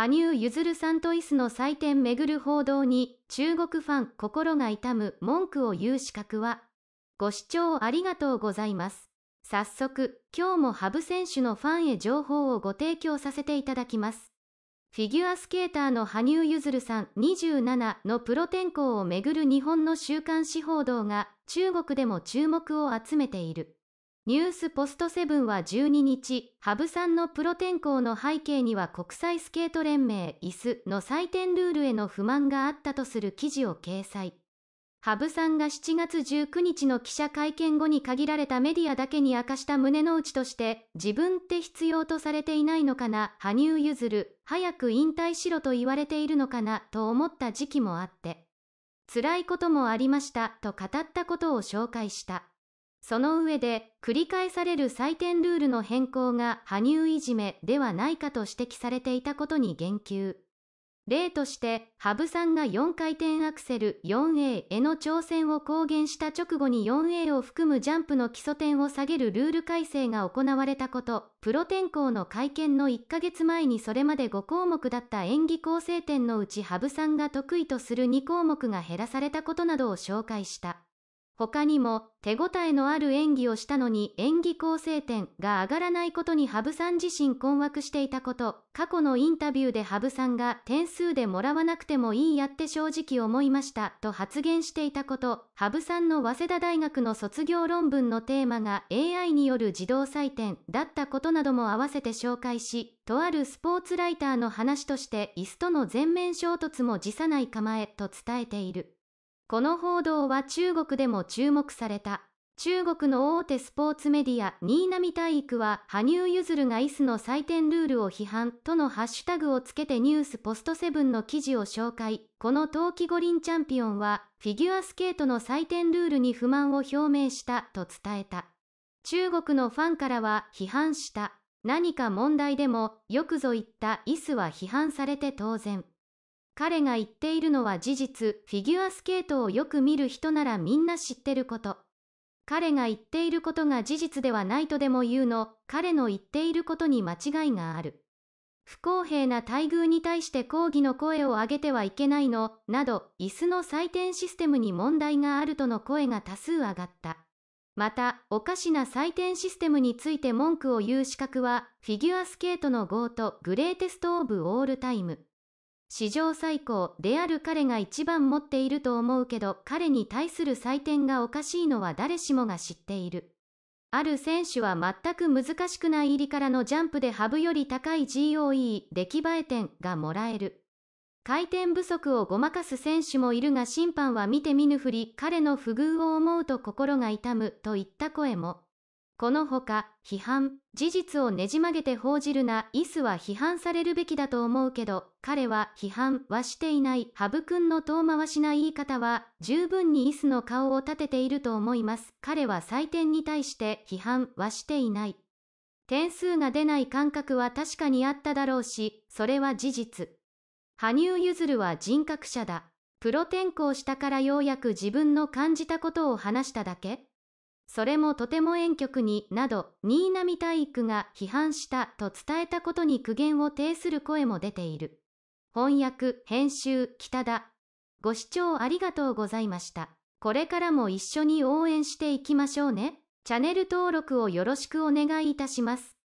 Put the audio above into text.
羽生結弦さんと椅子の祭典めぐる報道に中国ファン心が痛む文句を言う資格はご視聴ありがとうございます。早速、今日も羽生選手のファンへ情報をご提供させていただきます。フィギュアスケーターの羽生結弦さん27のプロ転向をめぐる日本の週刊誌報道が中国でも注目を集めている。ニュースポストセブンは12日、羽生さんのプロ転向の背景には国際スケート連盟椅子の採点ルールへの不満があったとする記事を掲載。羽生さんが7月19日の記者会見後に限られたメディアだけに明かした胸の内として、自分って必要とされていないのかな、羽生結弦、早く引退しろと言われているのかな、と思った時期もあって、辛いこともありました、と語ったことを紹介した。その上で、繰り返される採点ルールの変更が羽生いじめではないかと指摘されていたことに言及。例として、羽生さんが4回転アクセル 4A への挑戦を公言した直後に 4A を含むジャンプの基礎点を下げるルール改正が行われたこと、プロ転向の会見の1ヶ月前にそれまで5項目だった演技構成点のうち羽生さんが得意とする2項目が減らされたことなどを紹介した。他にも、手応えのある演技をしたのに演技構成点が上がらないことに羽生さん自身困惑していたこと、過去のインタビューで羽生さんが点数でもらわなくてもいいやって正直思いましたと発言していたこと、羽生さんの早稲田大学の卒業論文のテーマが AI による自動採点だったことなども合わせて紹介し、とあるスポーツライターの話として椅子との全面衝突も辞さない構えと伝えている。この報道は中国でも注目された。中国の大手スポーツメディア、新浪体育は、羽生結弦が椅子の採点ルールを批判とのハッシュタグをつけてニュースポストセブンの記事を紹介。この冬季五輪チャンピオンは、フィギュアスケートの採点ルールに不満を表明したと伝えた。中国のファンからは批判した。何か問題でも、よくぞ言った椅子は批判されて当然。彼が言っているのは事実、フィギュアスケートをよく見る人ならみんな知ってること。彼が言っていることが事実ではないとでも言うの、彼の言っていることに間違いがある。不公平な待遇に対して抗議の声を上げてはいけないの、など、椅子の採点システムに問題があるとの声が多数上がった。また、おかしな採点システムについて文句を言う資格は、フィギュアスケートの GO とグレーテストオブオールタイム。史上最高である彼が一番持っていると思うけど彼に対する採点がおかしいのは誰しもが知っている。ある選手は全く難しくない入りからのジャンプでハブより高い GOE 出来栄え点がもらえる。回転不足をごまかす選手もいるが審判は見て見ぬふり彼の不遇を思うと心が痛むといった声も。このほか、批判、事実をねじ曲げて報じるな、イスは批判されるべきだと思うけど、彼は批判はしていない、ハブ君の遠回しな言い方は、十分にイスの顔を立てていると思います。彼は採点に対して批判はしていない。点数が出ない感覚は確かにあっただろうし、それは事実。羽生結弦は人格者だ。プロ転向したからようやく自分の感じたことを話しただけそれもとても遠曲に、など、新浪体育が批判したと伝えたことに苦言を呈する声も出ている。翻訳、編集、北田。ご視聴ありがとうございました。これからも一緒に応援していきましょうね。チャンネル登録をよろしくお願いいたします。